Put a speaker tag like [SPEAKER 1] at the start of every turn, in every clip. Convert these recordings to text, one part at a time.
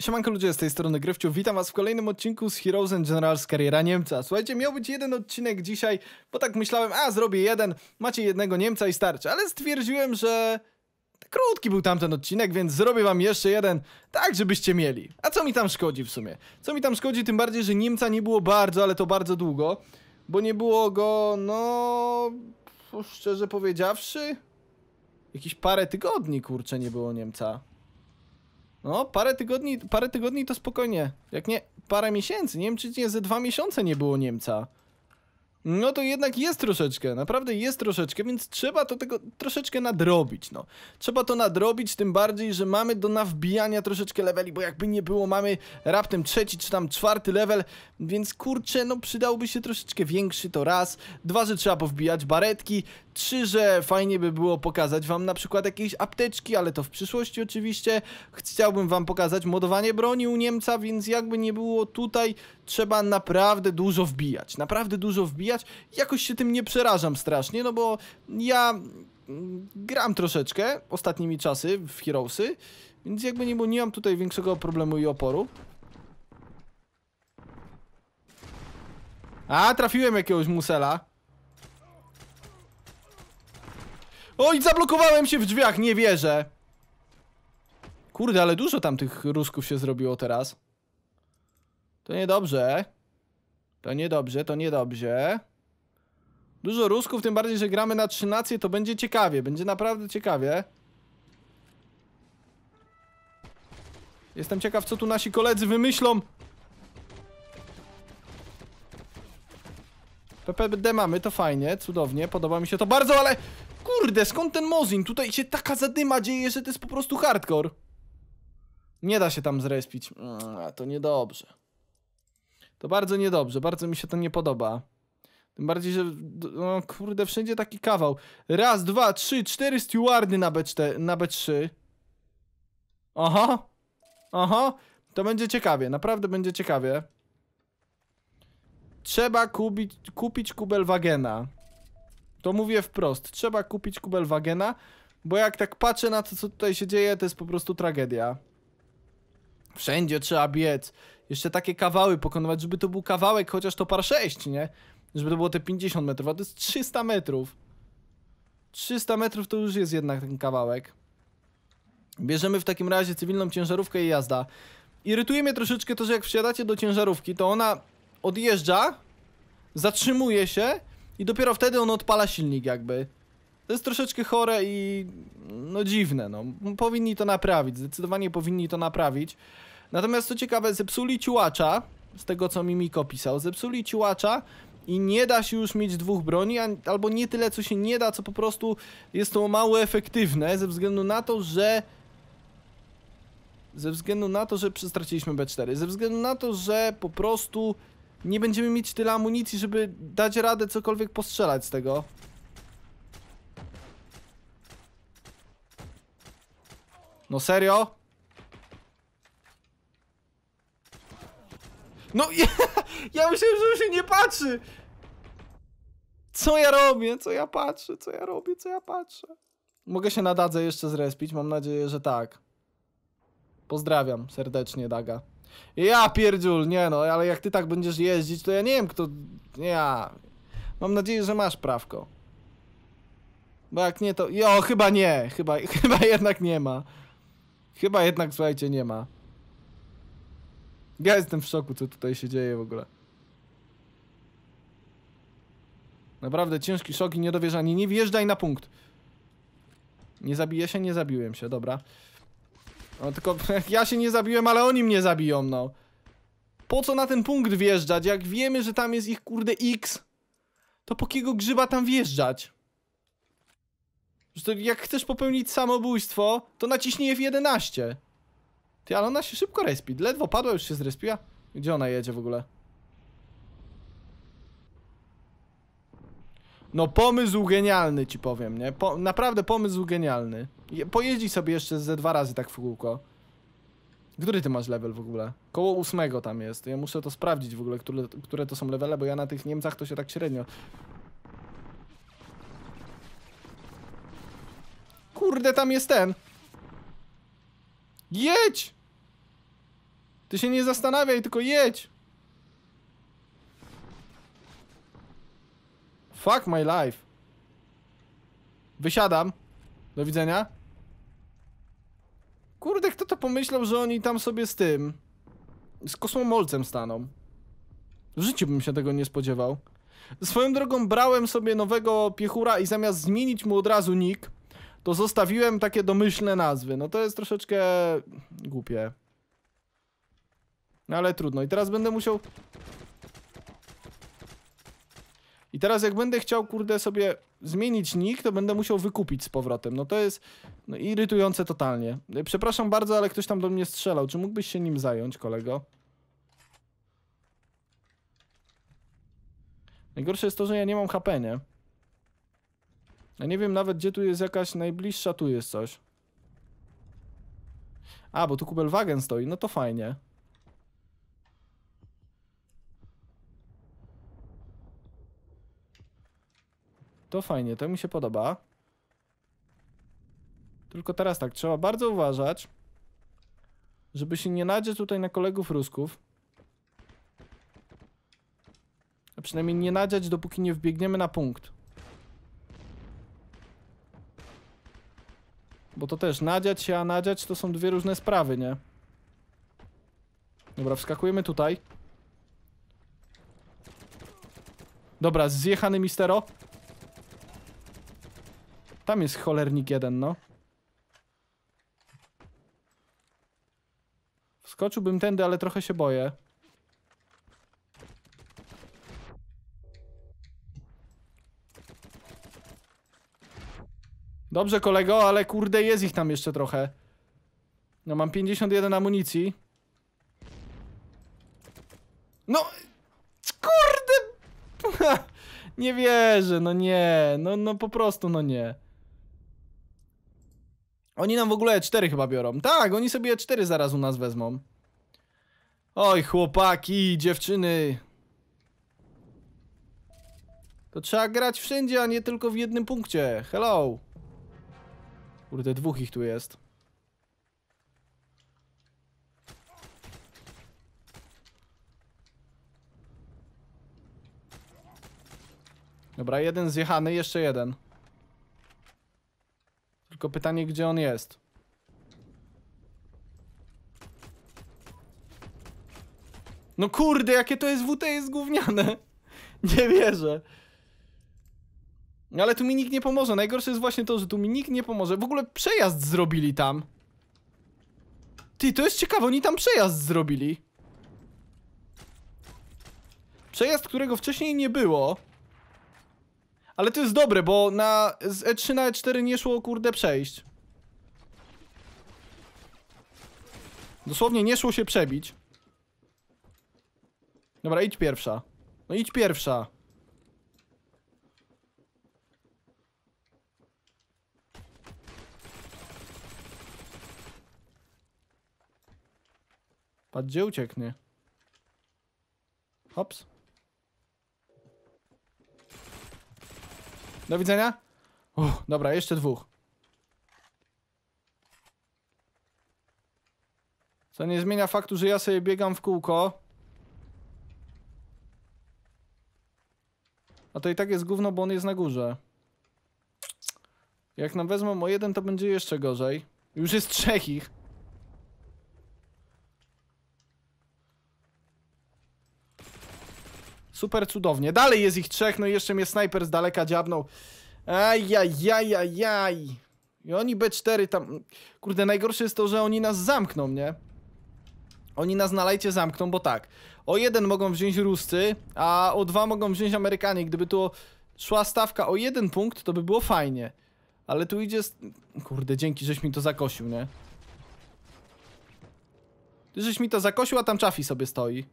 [SPEAKER 1] Siemanko ludzie, z tej strony Gryfciu, witam was w kolejnym odcinku z Heroes and Generals Kariera Niemca. Słuchajcie, miał być jeden odcinek dzisiaj, bo tak myślałem, a zrobię jeden, macie jednego Niemca i starczy, ale stwierdziłem, że krótki był tamten odcinek, więc zrobię wam jeszcze jeden, tak żebyście mieli. A co mi tam szkodzi w sumie? Co mi tam szkodzi, tym bardziej, że Niemca nie było bardzo, ale to bardzo długo, bo nie było go, no... szczerze powiedziawszy... Jakieś parę tygodni, kurczę, nie było Niemca. No, parę tygodni, parę tygodni to spokojnie. Jak nie, parę miesięcy. Nie wiem, czy nie ze dwa miesiące nie było Niemca no to jednak jest troszeczkę, naprawdę jest troszeczkę, więc trzeba to tego troszeczkę nadrobić, no. Trzeba to nadrobić, tym bardziej, że mamy do nawbijania troszeczkę leveli, bo jakby nie było, mamy raptem trzeci czy tam czwarty level, więc kurczę, no przydałby się troszeczkę większy, to raz. Dwa, że trzeba powbijać baretki. Trzy, że fajnie by było pokazać wam na przykład jakieś apteczki, ale to w przyszłości oczywiście. Chciałbym wam pokazać modowanie broni u Niemca, więc jakby nie było tutaj, trzeba naprawdę dużo wbijać, naprawdę dużo wbijać ja jakoś się tym nie przerażam strasznie, no bo ja mm, gram troszeczkę ostatnimi czasy w Heroesy, więc jakby nie nie mam tutaj większego problemu i oporu. A, trafiłem jakiegoś musela. Oj, zablokowałem się w drzwiach, nie wierzę. Kurde, ale dużo tam tych rusków się zrobiło teraz. To niedobrze. To niedobrze, to niedobrze. Dużo rusków, tym bardziej, że gramy na trzynację, to będzie ciekawie. Będzie naprawdę ciekawie. Jestem ciekaw, co tu nasi koledzy wymyślą. PPD mamy, to fajnie, cudownie, podoba mi się to bardzo, ale... Kurde, skąd ten Mozin? Tutaj się taka zadyma dzieje, że to jest po prostu hardcore. Nie da się tam zrespić. Mm, to niedobrze. To bardzo niedobrze, bardzo mi się to nie podoba. Tym bardziej, że no, kurde, wszędzie taki kawał. Raz, dwa, trzy, cztery stewardy na, B4, na B3. Aha, aha, to będzie ciekawie, naprawdę będzie ciekawie. Trzeba kupić, kupić kubel Wagena. To mówię wprost, trzeba kupić kubel Wagena, bo jak tak patrzę na to, co tutaj się dzieje, to jest po prostu tragedia. Wszędzie trzeba biec jeszcze takie kawały pokonywać, żeby to był kawałek, chociaż to par 6, nie? Żeby to było te 50 metrów, a to jest 300 metrów. 300 metrów to już jest jednak ten kawałek. Bierzemy w takim razie cywilną ciężarówkę i jazda. Irytuje mnie troszeczkę to, że jak wsiadacie do ciężarówki, to ona odjeżdża, zatrzymuje się i dopiero wtedy on odpala silnik jakby. To jest troszeczkę chore i no dziwne, no. Powinni to naprawić, zdecydowanie powinni to naprawić. Natomiast co ciekawe, zepsuli ciułacza, z tego co Mimiko pisał, zepsuli ciułacza i nie da się już mieć dwóch broni, albo nie tyle co się nie da, co po prostu jest to mało efektywne ze względu na to, że ze względu na to, że przestraciliśmy B4, ze względu na to, że po prostu nie będziemy mieć tyle amunicji, żeby dać radę cokolwiek postrzelać z tego. No serio? No ja, ja myślałem, że on się nie patrzy! Co ja robię? Co ja patrzę? Co ja robię? Co ja patrzę? Mogę się na Dadze jeszcze zrespić? Mam nadzieję, że tak. Pozdrawiam serdecznie, Daga. Ja pierdziul, nie no, ale jak ty tak będziesz jeździć, to ja nie wiem kto... Ja... Mam nadzieję, że masz prawko. Bo jak nie to... Jo, chyba nie, chyba, chyba jednak nie ma. Chyba jednak, słuchajcie, nie ma. Ja jestem w szoku, co tutaj się dzieje w ogóle. Naprawdę ciężki szok i niedowierzanie. Nie wjeżdżaj na punkt. Nie zabiję się? Nie zabiłem się, dobra. No tylko ja się nie zabiłem, ale oni mnie zabiją, no. Po co na ten punkt wjeżdżać? Jak wiemy, że tam jest ich kurde X, to po kiego grzyba tam wjeżdżać? Że jak chcesz popełnić samobójstwo, to naciśnij F11. Ty, ale ona się szybko respi. Ledwo padła, już się zrespiła. Gdzie ona jedzie w ogóle? No pomysł genialny ci powiem, nie? Po, naprawdę pomysł genialny. Je, pojeździ sobie jeszcze ze dwa razy tak w kółko. Który ty masz level w ogóle? Koło ósmego tam jest. Ja muszę to sprawdzić w ogóle, które, które to są levele, bo ja na tych Niemcach to się tak średnio... Kurde, tam jest ten! Jedź! Ty się nie zastanawiaj, tylko jedź! Fuck my life. Wysiadam. Do widzenia. Kurde, kto to pomyślał, że oni tam sobie z tym... Z kosmomolcem staną. W życiu bym się tego nie spodziewał. Swoją drogą brałem sobie nowego piechura i zamiast zmienić mu od razu nick, to zostawiłem takie domyślne nazwy. No to jest troszeczkę głupie. No ale trudno. I teraz będę musiał... I teraz jak będę chciał, kurde, sobie zmienić nick, to będę musiał wykupić z powrotem. No to jest no, irytujące totalnie. Przepraszam bardzo, ale ktoś tam do mnie strzelał. Czy mógłbyś się nim zająć, kolego? Najgorsze jest to, że ja nie mam HP, nie? Ja nie wiem nawet, gdzie tu jest jakaś najbliższa, tu jest coś. A, bo tu Kubelwagen stoi, no to fajnie. To fajnie, to mi się podoba. Tylko teraz tak, trzeba bardzo uważać, żeby się nie nadzie tutaj na kolegów rusków. A przynajmniej nie nadziać, dopóki nie wbiegniemy na punkt. Bo to też nadziać się, a nadziać to są dwie różne sprawy, nie? Dobra, wskakujemy tutaj. Dobra, zjechany mistero. Tam jest cholernik jeden, no. Wskoczyłbym tędy, ale trochę się boję. Dobrze, kolego, ale kurde, jest ich tam jeszcze trochę. No, mam 51 amunicji. No, kurde! nie wierzę, no nie, no, no po prostu, no nie. Oni nam w ogóle E4 chyba biorą. Tak, oni sobie E4 zaraz u nas wezmą. Oj, chłopaki, dziewczyny. To trzeba grać wszędzie, a nie tylko w jednym punkcie. Hello. Kurde, dwóch ich tu jest. Dobra, jeden zjechany, jeszcze jeden. Tylko pytanie, gdzie on jest. No kurde, jakie to jest WT jest gówniane. Nie wierzę. No ale tu mi nikt nie pomoże. Najgorsze jest właśnie to, że tu mi nikt nie pomoże. W ogóle przejazd zrobili tam. Ty, to jest ciekawe, oni tam przejazd zrobili. Przejazd, którego wcześniej nie było. Ale to jest dobre, bo na z E3 na E4 nie szło, kurde, przejść. Dosłownie nie szło się przebić. Dobra, idź pierwsza. No idź pierwsza. Patrz gdzie ucieknie. Hops. Do widzenia. Uch, dobra, jeszcze dwóch. Co nie zmienia faktu, że ja sobie biegam w kółko. A to i tak jest gówno, bo on jest na górze. Jak nam wezmą o jeden, to będzie jeszcze gorzej. Już jest trzech ich. Super cudownie. Dalej jest ich trzech, no i jeszcze mnie snajper z daleka dziabnął. Ajajajajaj. I oni B4 tam... Kurde, najgorsze jest to, że oni nas zamkną, nie? Oni nas na lajcie zamkną, bo tak. O jeden mogą wziąć Ruscy, a o dwa mogą wziąć Amerykanie. Gdyby tu szła stawka o jeden punkt, to by było fajnie. Ale tu idzie... Kurde, dzięki, żeś mi to zakosił, nie? Ty żeś mi to zakosił, a tam Chaffee sobie stoi.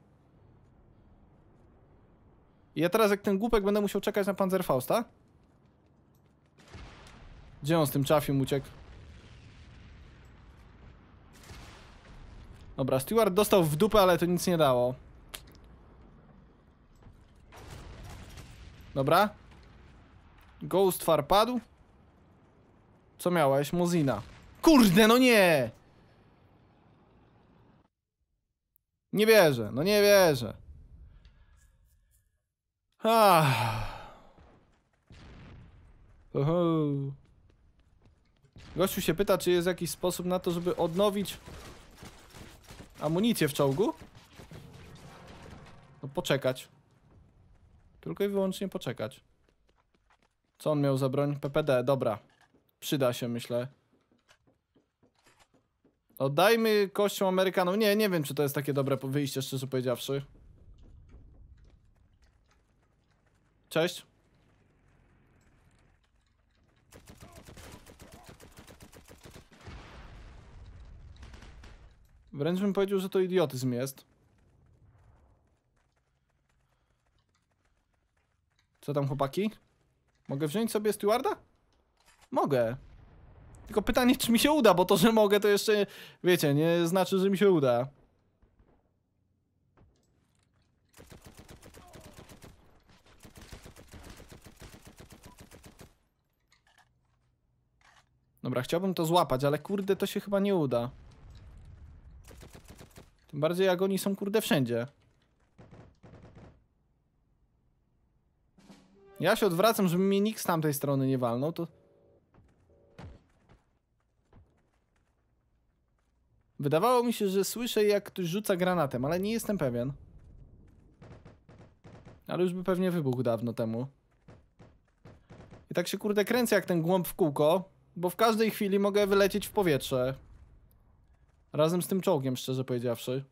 [SPEAKER 1] I ja teraz jak ten głupek będę musiał czekać na Panzerfausta? Gdzie on z tym czafiem uciekł? Dobra, Steward dostał w dupę, ale to nic nie dało. Dobra. Ghost far padł. Co miałeś? Mozina. Kurde, no nie! Nie wierzę, no nie wierzę. Ha, Oho. Gościu się pyta, czy jest jakiś sposób na to, żeby odnowić amunicję w czołgu? No poczekać. Tylko i wyłącznie poczekać. Co on miał za broń? PPD, dobra. Przyda się, myślę. Oddajmy kością Amerykanom. Nie, nie wiem, czy to jest takie dobre wyjście, szczerze powiedziawszy. Cześć. Wręcz bym powiedział, że to idiotyzm jest. Co tam chłopaki? Mogę wziąć sobie stewarda? Mogę. Tylko pytanie, czy mi się uda, bo to, że mogę, to jeszcze, wiecie, nie znaczy, że mi się uda. Dobra, chciałbym to złapać, ale kurde, to się chyba nie uda. Tym bardziej jak oni są kurde wszędzie. Ja się odwracam, żeby mnie nikt z tamtej strony nie walnął, to... Wydawało mi się, że słyszę jak ktoś rzuca granatem, ale nie jestem pewien. Ale już by pewnie wybuchł dawno temu. I tak się kurde kręcę jak ten głąb w kółko. Bo w każdej chwili mogę wylecieć w powietrze. Razem z tym czołgiem, szczerze powiedziawszy.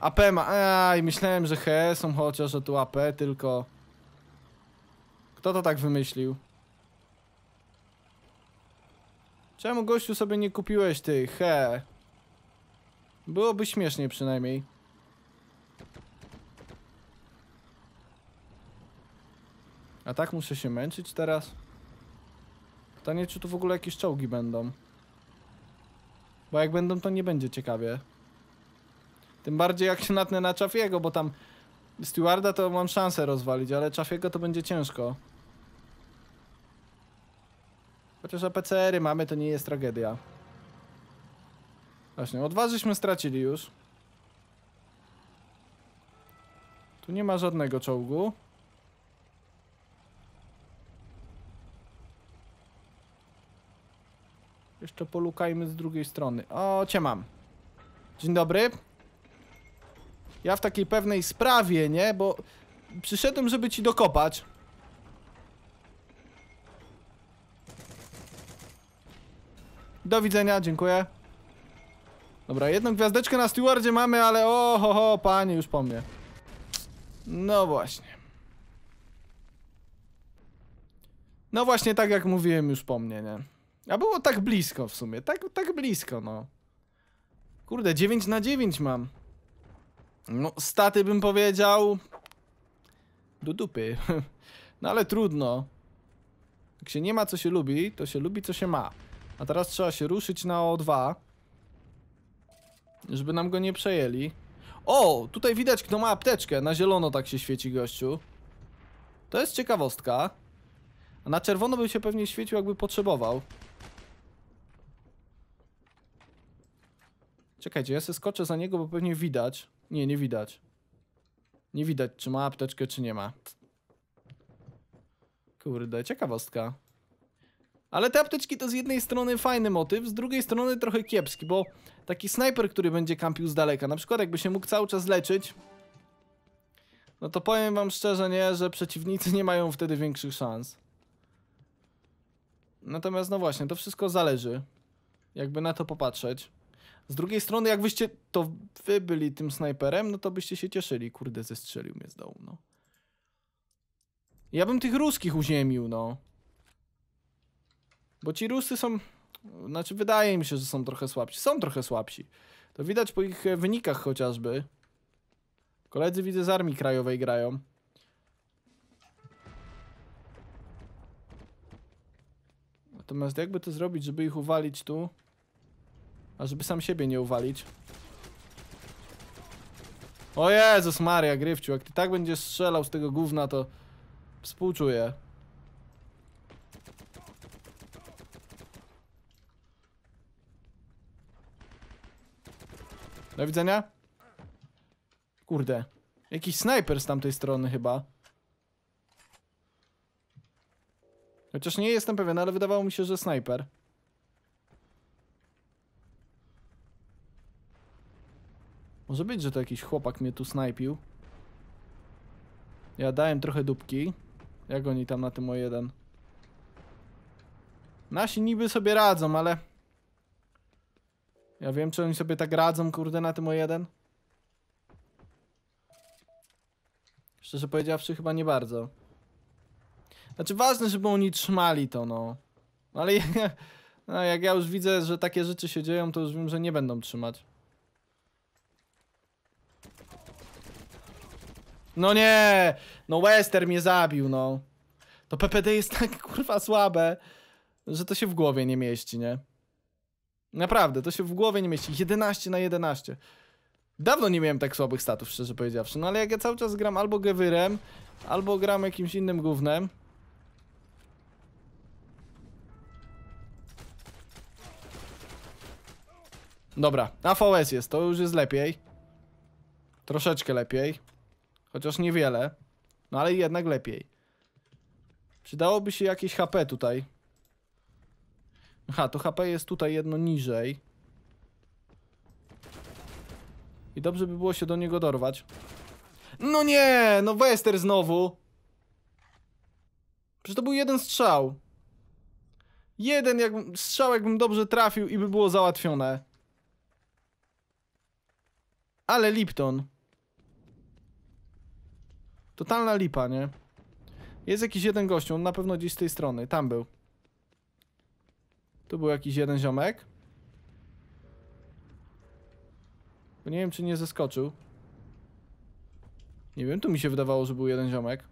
[SPEAKER 1] AP ma... Aj, myślałem, że he, są chociaż, że tu AP, tylko... Kto to tak wymyślił? Czemu gościu sobie nie kupiłeś tych he? Byłoby śmiesznie przynajmniej. A tak muszę się męczyć teraz? Pytanie, czy tu w ogóle jakieś czołgi będą. Bo jak będą, to nie będzie ciekawie. Tym bardziej jak się natnę na Chaffiego, bo tam Stewarda to mam szansę rozwalić, ale Chaffiego to będzie ciężko. Chociaż APCR-y mamy, to nie jest tragedia. Właśnie, odważyśmy stracili już. Tu nie ma żadnego czołgu. Jeszcze polukajmy z drugiej strony. O, cię mam. Dzień dobry. Ja w takiej pewnej sprawie, nie? Bo przyszedłem, żeby ci dokopać. Do widzenia, dziękuję. Dobra, jedną gwiazdeczkę na stewardzie mamy, ale o, ho, ho, panie, już po mnie. No właśnie. No właśnie, tak jak mówiłem już po mnie, nie? A było tak blisko w sumie, tak, tak blisko, no. Kurde, 9 na 9 mam. No, staty bym powiedział... Do dupy. No ale trudno. Jak się nie ma co się lubi, to się lubi co się ma. A teraz trzeba się ruszyć na O2. Żeby nam go nie przejęli. O, tutaj widać kto ma apteczkę. Na zielono tak się świeci gościu. To jest ciekawostka. A na czerwono by się pewnie świecił jakby potrzebował. Czekajcie, ja sobie skoczę za niego, bo pewnie widać. Nie, nie widać. Nie widać, czy ma apteczkę, czy nie ma. Kurde, ciekawostka. Ale te apteczki to z jednej strony fajny motyw, z drugiej strony trochę kiepski, bo taki snajper, który będzie kampił z daleka, na przykład jakby się mógł cały czas leczyć, no to powiem wam szczerze, nie, że przeciwnicy nie mają wtedy większych szans. Natomiast no właśnie, to wszystko zależy. Jakby na to popatrzeć. Z drugiej strony, jakbyście to wy byli tym snajperem, no to byście się cieszyli. Kurde, zestrzelił mnie z dołu, no. Ja bym tych ruskich uziemił, no. Bo ci Rusy są... Znaczy, wydaje mi się, że są trochę słabsi. Są trochę słabsi. To widać po ich e, wynikach chociażby. Koledzy widzę z Armii Krajowej grają. Natomiast jakby to zrobić, żeby ich uwalić tu... A żeby sam siebie nie uwalić. O Jezus Maria, Gryfciu, jak ty tak będziesz strzelał z tego gówna, to współczuję. Do widzenia. Kurde. Jakiś snajper z tamtej strony chyba. Chociaż nie jestem pewien, ale wydawało mi się, że snajper. Może być, że to jakiś chłopak mnie tu snajpił. Ja dałem trochę dupki. Jak oni tam na tym o jeden? Nasi niby sobie radzą, ale... Ja wiem, czy oni sobie tak radzą, kurde, na tym o jeden. Szczerze powiedziawszy, chyba nie bardzo. Znaczy, ważne, żeby oni trzymali to, no. Ale ja, no, jak ja już widzę, że takie rzeczy się dzieją, to już wiem, że nie będą trzymać. No nie! No Wester mnie zabił, no. To PPD jest tak kurwa słabe, że to się w głowie nie mieści, nie? Naprawdę, to się w głowie nie mieści. 11 na 11. Dawno nie miałem tak słabych statów, szczerze powiedziawszy. No ale jak ja cały czas gram albo gewyrem, albo gram jakimś innym głównym. Dobra, AVS jest, to już jest lepiej. Troszeczkę lepiej. Chociaż niewiele. No ale jednak lepiej. Przydałoby się jakieś HP tutaj. Aha, to HP jest tutaj jedno niżej. I dobrze by było się do niego dorwać. No nie! No Wester znowu! Przecież to był jeden strzał. Jeden jak, strzał jakbym dobrze trafił i by było załatwione. Ale Lipton. Totalna lipa, nie? Jest jakiś jeden gościu, on na pewno gdzieś z tej strony, tam był. Tu był jakiś jeden ziomek. Bo nie wiem, czy nie zeskoczył. Nie wiem, tu mi się wydawało, że był jeden ziomek.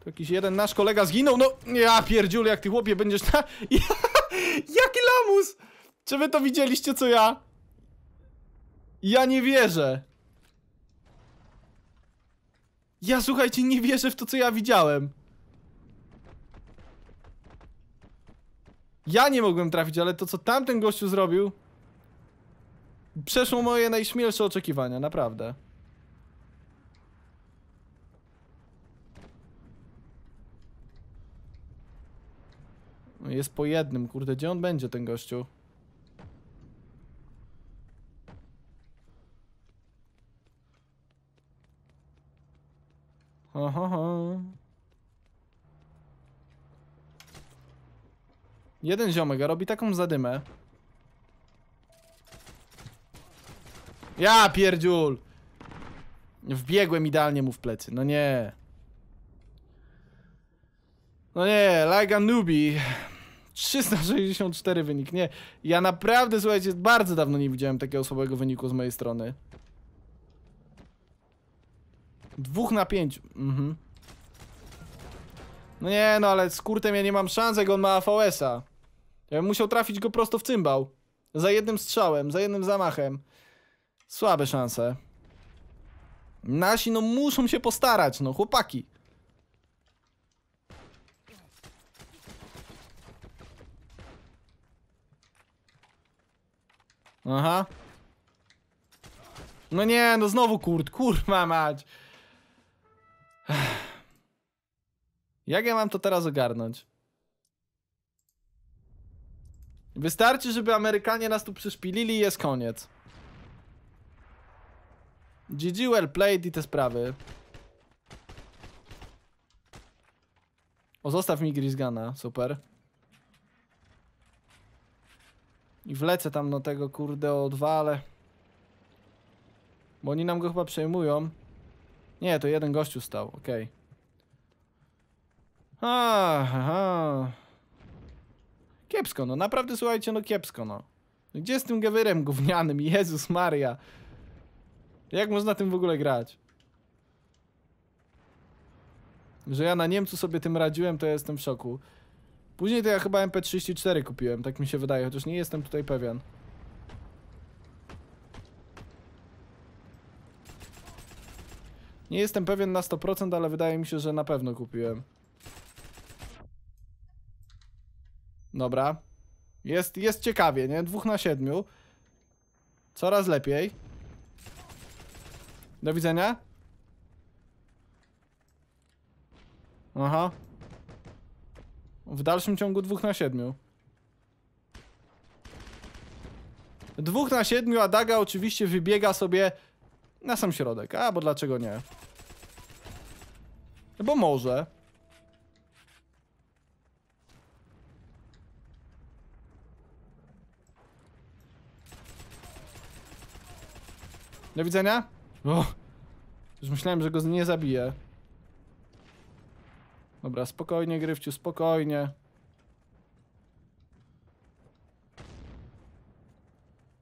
[SPEAKER 1] To jakiś jeden nasz kolega zginął, no ja pierdziule, jak ty chłopie będziesz na... Jaki lamus! Czy wy to widzieliście, co ja? Ja nie wierzę. Ja słuchajcie, nie wierzę w to, co ja widziałem. Ja nie mogłem trafić, ale to, co tamten gościu zrobił, przeszło moje najśmielsze oczekiwania, naprawdę. No, jest po jednym, kurde, gdzie on będzie, ten gościu? Ohoho. Jeden ziomek robi taką zadymę. Ja pierdziul! Wbiegłem idealnie mu w plecy, no nie. No nie, like a newbie. 364 wynik, nie. Ja naprawdę, słuchajcie, bardzo dawno nie widziałem takiego słabego wyniku z mojej strony. Dwóch na pięć. Mhm. No nie, no ale z kurtem ja nie mam szans, jak on ma AVS-a. Ja bym musiał trafić go prosto w cymbał. Za jednym strzałem, za jednym zamachem. Słabe szanse. Nasi no muszą się postarać, no chłopaki. Aha. No nie, no znowu kurt, kurwa mać. Jak ja mam to teraz ogarnąć? Wystarczy, żeby Amerykanie nas tu przyszpilili i jest koniec. GG well played i te sprawy. O, zostaw mi Grisgana, super. I wlecę tam do tego kurde odwale. Bo oni nam go chyba przejmują. Nie, to jeden gościu stał, okej. Okay. Aha. Kiepsko, no naprawdę słuchajcie, no kiepsko, no. Gdzie z tym gewyrem gównianym? Jezus Maria. Jak można tym w ogóle grać? Że ja na Niemcu sobie tym radziłem, to ja jestem w szoku. Później to ja chyba MP34 kupiłem, tak mi się wydaje, chociaż nie jestem tutaj pewien. Nie jestem pewien na 100%, ale wydaje mi się, że na pewno kupiłem. Dobra. Jest, jest ciekawie, nie? Dwóch na siedmiu. Coraz lepiej. Do widzenia. Aha. W dalszym ciągu dwóch na siedmiu. Dwóch na siedmiu, a Daga oczywiście wybiega sobie na sam środek. A, bo dlaczego nie? Bo może. Do widzenia. O, już myślałem, że go nie zabiję. Dobra, spokojnie, Gryfciu, spokojnie.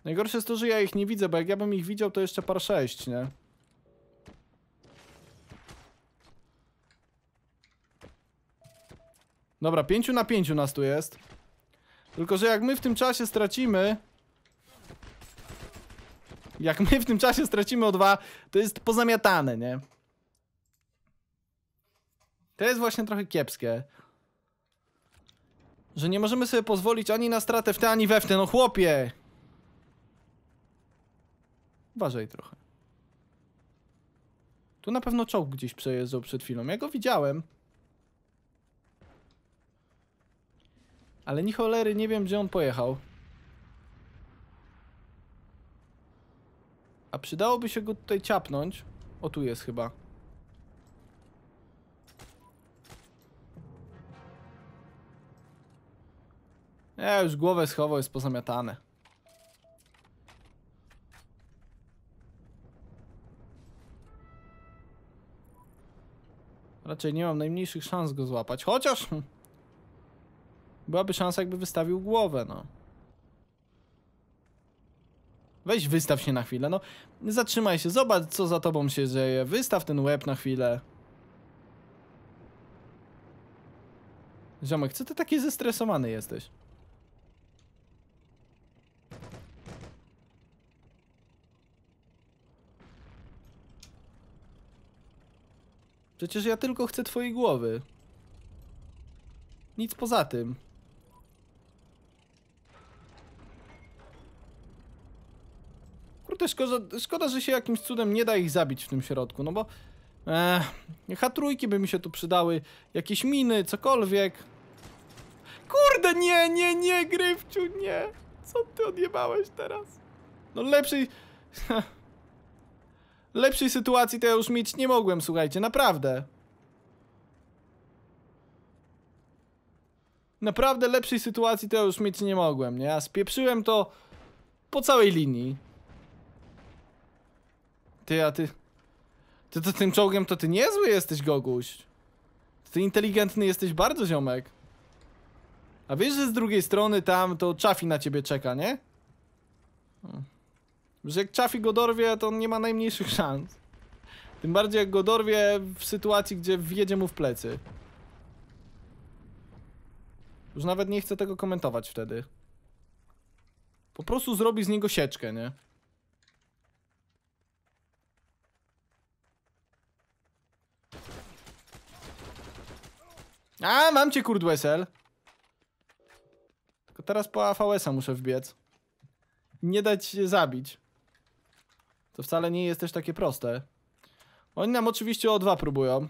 [SPEAKER 1] Najgorsze jest to, że ja ich nie widzę, bo jak ja bym ich widział, to jeszcze par 6, nie? Dobra, pięciu na pięciu nas tu jest. Tylko, że jak my w tym czasie stracimy, jak my w tym czasie stracimy o dwa, to jest pozamiatane, nie? To jest właśnie trochę kiepskie. Że nie możemy sobie pozwolić ani na stratę w te, ani we w te, no chłopie! Uważaj trochę. Tu na pewno czołg gdzieś przejeżdżał przed chwilą. Ja go widziałem. Ale ni cholery nie wiem, gdzie on pojechał. A przydałoby się go tutaj ciapnąć. O, tu jest chyba. Ja e, już głowę schował, jest pozamiatane. Raczej nie mam najmniejszych szans go złapać, chociaż... Byłaby szansa, jakby wystawił głowę, no. Weź wystaw się na chwilę, no. Zatrzymaj się, zobacz co za tobą się dzieje. Wystaw ten łeb na chwilę. Ziomek, co ty taki zestresowany jesteś? Przecież ja tylko chcę twojej głowy. Nic poza tym. Kurde, szkoda, szkoda, że się jakimś cudem nie da ich zabić w tym środku, no bo... Eee, h by mi się tu przydały, jakieś miny, cokolwiek. Kurde, nie, nie, nie, Gryfciu, nie. Co ty odjebałeś teraz? No lepszej... lepszej sytuacji to ja już mieć nie mogłem, słuchajcie, naprawdę. Naprawdę lepszej sytuacji to ja już mieć nie mogłem, nie? Ja spieprzyłem to po całej linii. Ty, a ty... Ty to tym czołgiem to ty niezły jesteś, Goguś. Ty inteligentny jesteś bardzo, ziomek. A wiesz, że z drugiej strony tam to Czafi na ciebie czeka, nie? Hmm. Że jak Czafi go dorwie, to on nie ma najmniejszych szans. Tym bardziej jak go dorwie w sytuacji, gdzie wjedzie mu w plecy. Już nawet nie chcę tego komentować wtedy. Po prostu zrobi z niego sieczkę, nie? A, mam cię Wesel. Tylko teraz po AVS-a muszę wbiec. Nie dać się zabić. To wcale nie jest też takie proste. Oni nam oczywiście o dwa próbują.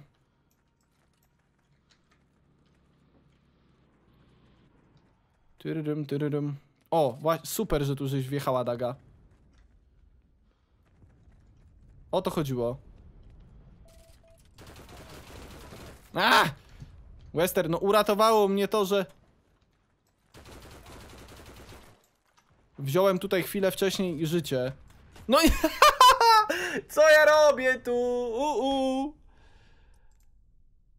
[SPEAKER 1] Tyryrym, tyryrym. O, super, że tu żeś wjechała daga. O to chodziło. Aaaa! Wester, no uratowało mnie to, że... Wziąłem tutaj chwilę wcześniej życie. No i... Co ja robię tu? Uu.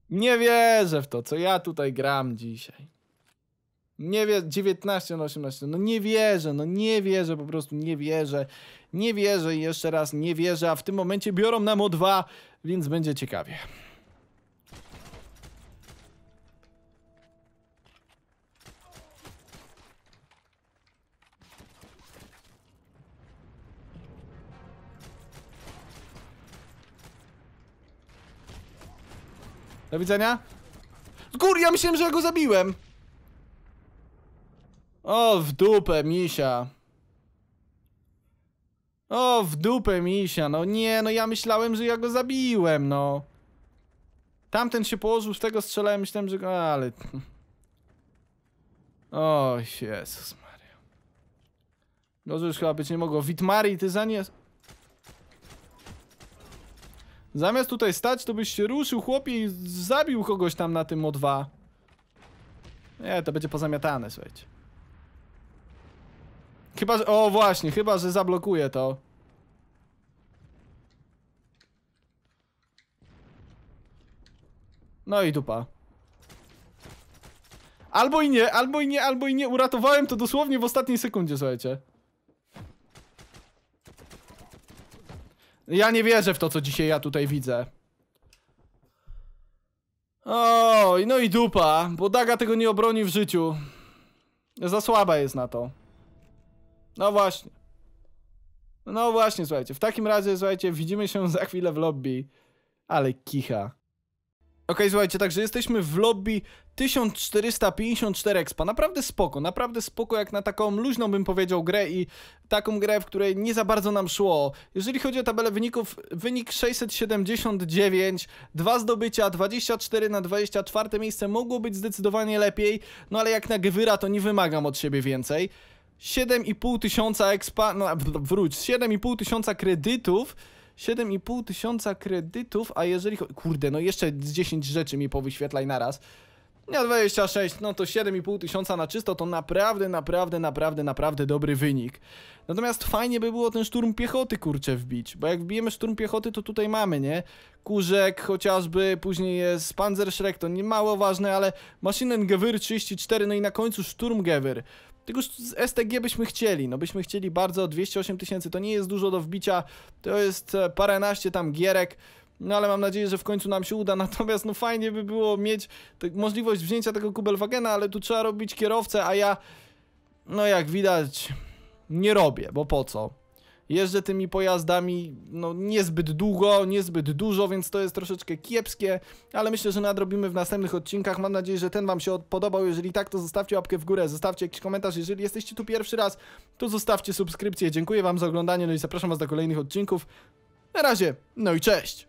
[SPEAKER 1] Nie wierzę w to, co ja tutaj gram dzisiaj. Nie wierzę, 19 na 18. No nie wierzę, no nie wierzę, po prostu nie wierzę. Nie wierzę i jeszcze raz nie wierzę, a w tym momencie biorą nam o dwa, więc będzie ciekawie. Do widzenia. góry, ja myślałem, że ja go zabiłem. O, w dupę, misia. O, w dupę, misia. No nie, no ja myślałem, że ja go zabiłem, no. Tamten się położył, z tego strzelałem, myślałem, że go... ale... O, Jezus Maria. Gorzej już chyba być nie mogło. Witmari, ty za nie... Zamiast tutaj stać, to byś się ruszył, chłopie, i zabił kogoś tam na tym O2. Nie, to będzie pozamiatane, słuchajcie. Chyba, że... O, właśnie, chyba, że zablokuje to. No i dupa. Albo i nie, albo i nie, albo i nie. Uratowałem to dosłownie w ostatniej sekundzie, słuchajcie. Ja nie wierzę w to, co dzisiaj ja tutaj widzę. O, no i dupa, bo Daga tego nie obroni w życiu. Za słaba jest na to. No właśnie. No właśnie, słuchajcie. W takim razie, słuchajcie, widzimy się za chwilę w lobby. Ale kicha. Okej, okay, słuchajcie, także jesteśmy w lobby 1454 expa. Naprawdę spoko, naprawdę spoko jak na taką luźną bym powiedział grę i taką grę, w której nie za bardzo nam szło. Jeżeli chodzi o tabelę wyników, wynik 679, dwa zdobycia, 24 na 24 miejsce mogło być zdecydowanie lepiej, no ale jak na Gwyra to nie wymagam od siebie więcej. 7,5 tysiąca expa, no wróć, 7,5 tysiąca kredytów 7,5 tysiąca kredytów, a jeżeli... Kurde, no jeszcze z 10 rzeczy mi powyświetlaj naraz. Ja 26, no to 7,5 tysiąca na czysto to naprawdę, naprawdę, naprawdę, naprawdę dobry wynik. Natomiast fajnie by było ten szturm piechoty, kurczę, wbić, bo jak wbijemy szturm piechoty, to tutaj mamy, nie? Kurzek chociażby, później jest Panzerschreck, to nie mało ważne, ale Maschinengewehr 34, no i na końcu Sturmgewehr. Tylko z STG byśmy chcieli, no byśmy chcieli bardzo, 208 tysięcy to nie jest dużo do wbicia, to jest e, paręnaście tam gierek, no ale mam nadzieję, że w końcu nam się uda, natomiast no fajnie by było mieć możliwość wzięcia tego Kubelwagena, ale tu trzeba robić kierowcę, a ja, no jak widać, nie robię, bo po co? Jeżdżę tymi pojazdami no, niezbyt długo, niezbyt dużo, więc to jest troszeczkę kiepskie, ale myślę, że nadrobimy w następnych odcinkach. Mam nadzieję, że ten Wam się podobał. Jeżeli tak, to zostawcie łapkę w górę, zostawcie jakiś komentarz. Jeżeli jesteście tu pierwszy raz, to zostawcie subskrypcję. Dziękuję Wam za oglądanie, no i zapraszam Was do kolejnych odcinków. Na razie, no i cześć!